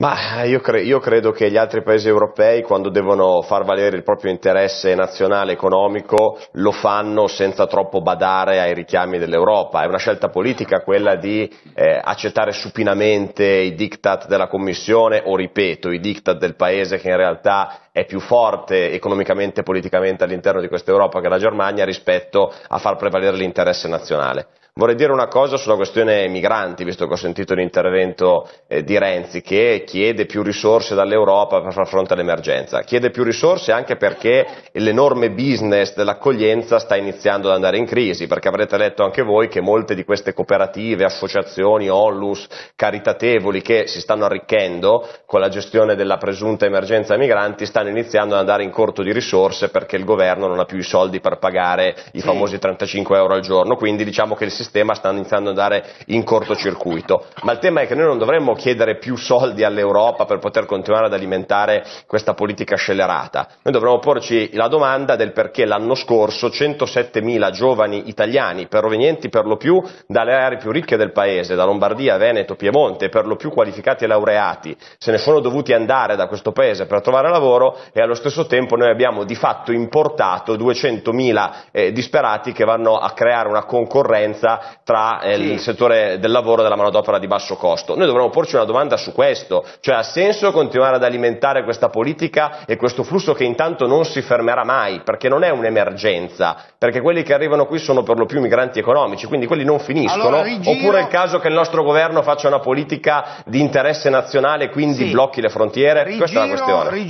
Ma eh, io, cre- io, credo che gli altri paesi europei, quando devono far valere il proprio interesse nazionale economico, lo fanno senza troppo badare ai richiami dell'Europa. È una scelta politica quella di eh, accettare supinamente i diktat della Commissione o, ripeto, i diktat del paese che in realtà è più forte economicamente e politicamente all'interno di questa Europa che la Germania rispetto a far prevalere l'interesse nazionale. Vorrei dire una cosa sulla questione migranti, visto che ho sentito l'intervento eh, di Renzi, che chiede più risorse dall'Europa per far fronte all'emergenza. Chiede più risorse anche perché l'enorme business dell'accoglienza sta iniziando ad andare in crisi, perché avrete letto anche voi che molte di queste cooperative, associazioni, onlus, caritatevoli che si stanno arricchendo con la gestione della presunta emergenza migranti, stanno stanno iniziando ad andare in corto di risorse perché il governo non ha più i soldi per pagare i famosi 35 euro al giorno, quindi diciamo che il sistema sta iniziando ad andare in cortocircuito. Ma il tema è che noi non dovremmo chiedere più soldi all'Europa per poter continuare ad alimentare questa politica scellerata, noi dovremmo porci la domanda del perché l'anno scorso 107.000 giovani italiani, provenienti per lo più dalle aree più ricche del paese, da Lombardia, Veneto, Piemonte, per lo più qualificati e laureati, se ne sono dovuti andare da questo paese per trovare lavoro, euro e allo stesso tempo noi abbiamo di fatto importato 200.000 eh, disperati che vanno a creare una concorrenza tra eh, sì. il settore del lavoro e della manodopera di basso costo. Noi dovremmo porci una domanda su questo, cioè ha senso continuare ad alimentare questa politica e questo flusso che intanto non si fermerà mai, perché non è un'emergenza, perché quelli che arrivano qui sono per lo più migranti economici, quindi quelli non finiscono, allora, rigiro... oppure è il caso che il nostro governo faccia una politica di interesse nazionale quindi sì. blocchi le frontiere, rigiro, questa è la questione. Rigiro...